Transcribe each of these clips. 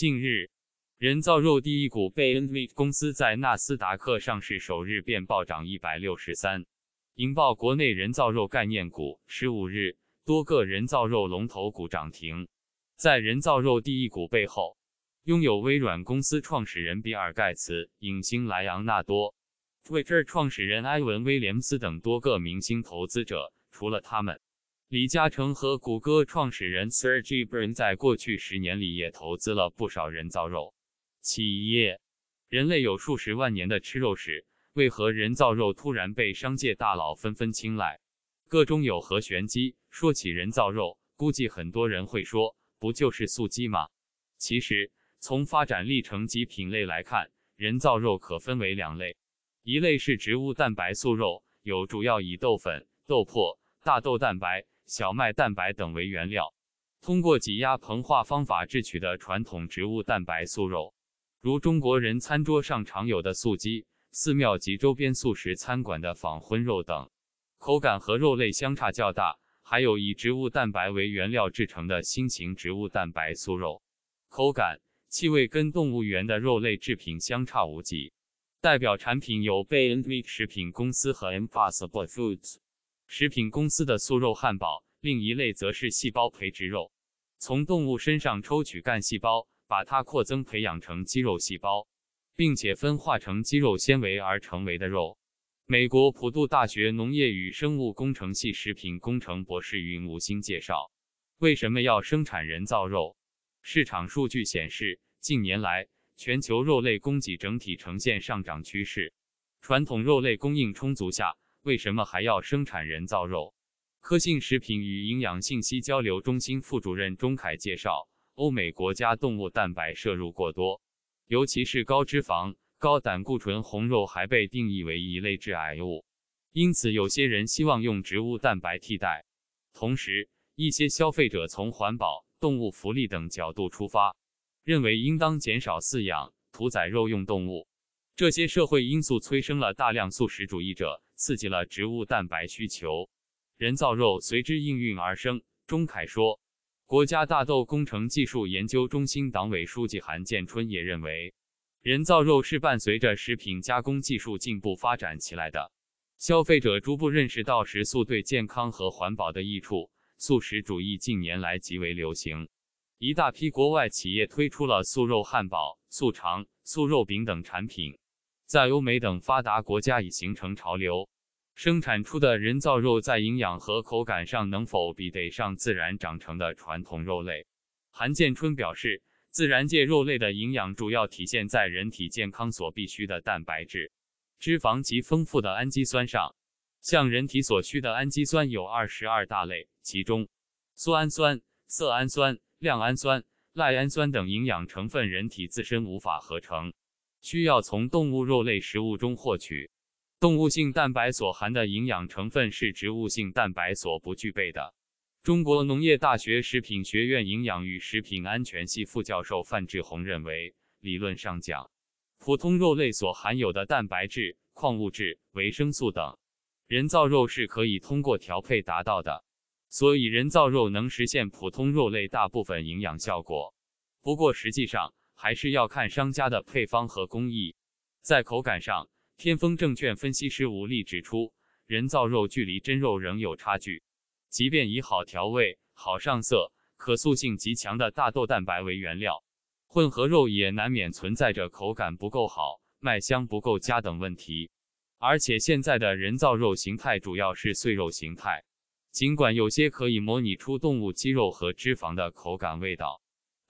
近日，人造肉第一股贝恩 y n 公司在纳斯达克上市首日便暴涨一百六十三，引爆国内人造肉概念股。十五日，多个人造肉龙头股涨停。在人造肉第一股背后，拥有微软公司创始人比尔·盖茨、影星莱昂纳多、Twitter 创始人埃文·威廉姆斯等多个明星投资者。除了他们。李嘉诚和谷歌创始人 Sergey Brin 在过去十年里也投资了不少人造肉企业。人类有数十万年的吃肉史，为何人造肉突然被商界大佬纷纷青睐？个中有何玄机？说起人造肉，估计很多人会说，不就是素鸡吗？其实，从发展历程及品类来看，人造肉可分为两类：一类是植物蛋白素肉，有主要以豆粉、豆粕、大豆蛋白。小麦蛋白等为原料，通过挤压膨化方法制取的传统植物蛋白素肉，如中国人餐桌上常有的素鸡、寺庙及周边素食餐馆的仿荤肉等，口感和肉类相差较大。还有以植物蛋白为原料制成的新型植物蛋白素肉，口感、气味跟动物园的肉类制品相差无几。代表产品有 b e y n d e 食品公司和 Impossible Foods。食品公司的素肉汉堡，另一类则是细胞培植肉，从动物身上抽取干细胞，把它扩增培养成肌肉细胞，并且分化成肌肉纤维而成为的肉。美国普渡大学农业与生物工程系食品工程博士云无星介绍，为什么要生产人造肉？市场数据显示，近年来全球肉类供给整体呈现上涨趋势，传统肉类供应充足下。为什么还要生产人造肉？科信食品与营养信息交流中心副主任钟凯介绍，欧美国家动物蛋白摄入过多，尤其是高脂肪、高胆固醇红肉，还被定义为一类致癌物。因此，有些人希望用植物蛋白替代。同时，一些消费者从环保、动物福利等角度出发，认为应当减少饲养、屠宰肉用动物。这些社会因素催生了大量素食主义者，刺激了植物蛋白需求，人造肉随之应运而生。钟凯说，国家大豆工程技术研究中心党委书记韩建春也认为，人造肉是伴随着食品加工技术进步发展起来的。消费者逐步认识到食素对健康和环保的益处，素食主义近年来极为流行，一大批国外企业推出了素肉汉堡、素肠、素肉饼等产品。在欧美等发达国家已形成潮流，生产出的人造肉在营养和口感上能否比得上自然长成的传统肉类？韩建春表示，自然界肉类的营养主要体现在人体健康所必需的蛋白质、脂肪及丰富的氨基酸上。像人体所需的氨基酸有二十二大类，其中苏氨酸、色氨酸、亮氨酸、赖氨酸等营养成分，人体自身无法合成。需要从动物肉类食物中获取。动物性蛋白所含的营养成分是植物性蛋白所不具备的。中国农业大学食品学院营养与食品安全系副教授范志红认为，理论上讲，普通肉类所含有的蛋白质、矿物质、维生素等，人造肉是可以通过调配达到的。所以，人造肉能实现普通肉类大部分营养效果。不过，实际上。还是要看商家的配方和工艺，在口感上，天风证券分析师吴力指出，人造肉距离真肉仍有差距。即便以好调味、好上色、可塑性极强的大豆蛋白为原料，混合肉也难免存在着口感不够好、麦香不够佳等问题。而且，现在的人造肉形态主要是碎肉形态，尽管有些可以模拟出动物肌肉和脂肪的口感、味道。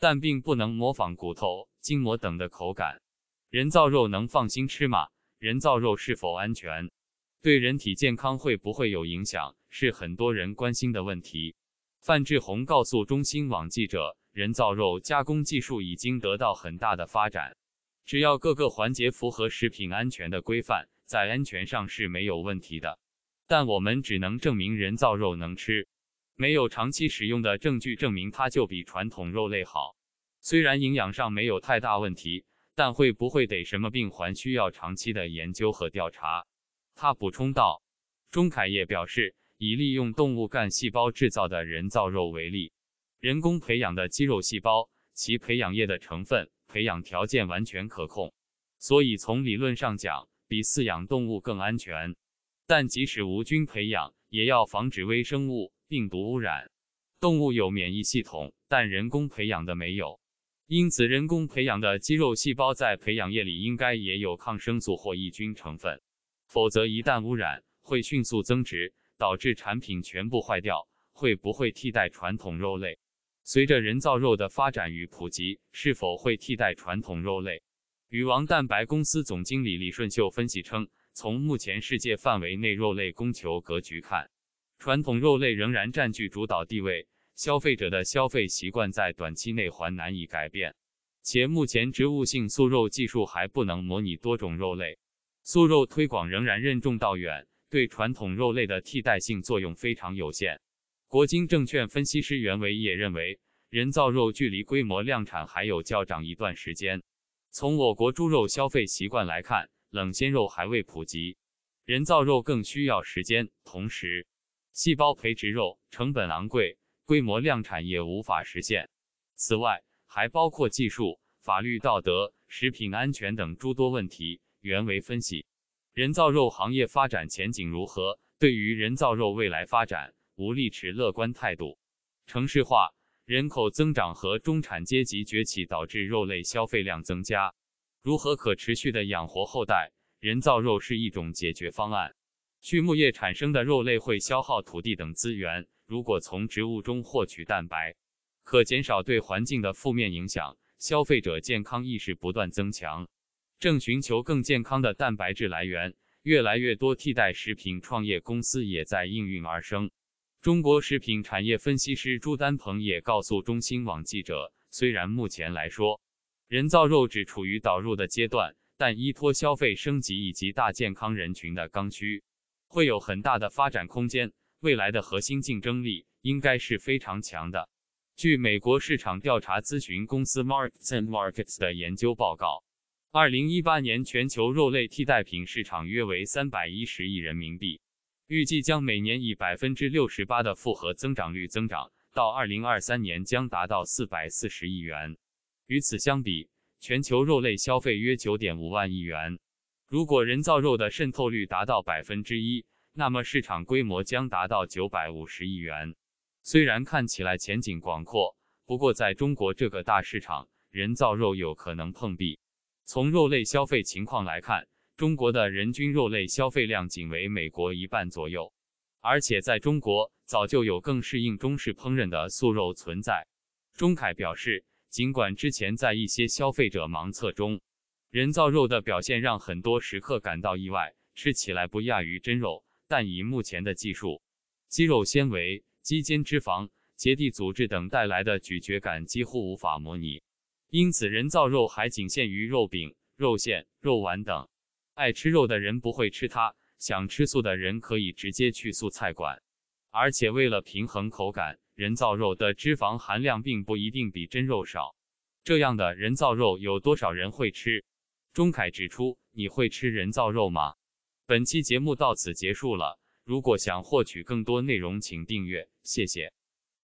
但并不能模仿骨头、筋膜等的口感。人造肉能放心吃吗？人造肉是否安全？对人体健康会不会有影响？是很多人关心的问题。范志红告诉中新网记者，人造肉加工技术已经得到很大的发展，只要各个环节符合食品安全的规范，在安全上是没有问题的。但我们只能证明人造肉能吃。没有长期使用的证据证明它就比传统肉类好。虽然营养上没有太大问题，但会不会得什么病还需要长期的研究和调查。他补充道。钟凯业表示，以利用动物干细胞制造的人造肉为例，人工培养的肌肉细胞，其培养液的成分、培养条件完全可控，所以从理论上讲比饲养动物更安全。但即使无菌培养，也要防止微生物。病毒污染，动物有免疫系统，但人工培养的没有，因此人工培养的肌肉细胞在培养液里应该也有抗生素或抑菌成分，否则一旦污染，会迅速增殖，导致产品全部坏掉。会不会替代传统肉类？随着人造肉的发展与普及，是否会替代传统肉类？鱼王蛋白公司总经理李顺秀分析称，从目前世界范围内肉类供求格局看。传统肉类仍然占据主导地位，消费者的消费习惯在短期内还难以改变，且目前植物性素肉技术还不能模拟多种肉类，素肉推广仍然任重道远，对传统肉类的替代性作用非常有限。国金证券分析师袁伟也认为，人造肉距离规模量产还有较长一段时间。从我国猪肉消费习惯来看，冷鲜肉还未普及，人造肉更需要时间，同时。细胞培植肉成本昂贵，规模量产也无法实现。此外，还包括技术、法律、道德、食品安全等诸多问题。袁为分析，人造肉行业发展前景如何？对于人造肉未来发展，无力持乐观态度。城市化、人口增长和中产阶级崛起导致肉类消费量增加，如何可持续的养活后代？人造肉是一种解决方案。畜牧业产生的肉类会消耗土地等资源，如果从植物中获取蛋白，可减少对环境的负面影响。消费者健康意识不断增强，正寻求更健康的蛋白质来源，越来越多替代食品创业公司也在应运而生。中国食品产业分析师朱丹鹏也告诉中新网记者，虽然目前来说，人造肉只处于导入的阶段，但依托消费升级以及大健康人群的刚需。会有很大的发展空间，未来的核心竞争力应该是非常强的。据美国市场调查咨询公司 m a r k s e n Markets 的研究报告，二零一八年全球肉类替代品市场约为三百一十亿人民币，预计将每年以百分之六十八的复合增长率增长，到二零二三年将达到四百四十亿元。与此相比，全球肉类消费约九点五万亿元。如果人造肉的渗透率达到百分之一，那么市场规模将达到九百五十亿元。虽然看起来前景广阔，不过在中国这个大市场，人造肉有可能碰壁。从肉类消费情况来看，中国的人均肉类消费量仅为美国一半左右，而且在中国早就有更适应中式烹饪的素肉存在。钟凯表示，尽管之前在一些消费者盲测中，人造肉的表现让很多食客感到意外，吃起来不亚于真肉，但以目前的技术，肌肉纤维、肌间脂肪、结缔组织等带来的咀嚼感几乎无法模拟。因此，人造肉还仅限于肉饼、肉馅、肉丸等。爱吃肉的人不会吃它，想吃素的人可以直接去素菜馆。而且，为了平衡口感，人造肉的脂肪含量并不一定比真肉少。这样的人造肉有多少人会吃？钟凯指出：“你会吃人造肉吗？”本期节目到此结束了。如果想获取更多内容，请订阅。谢谢。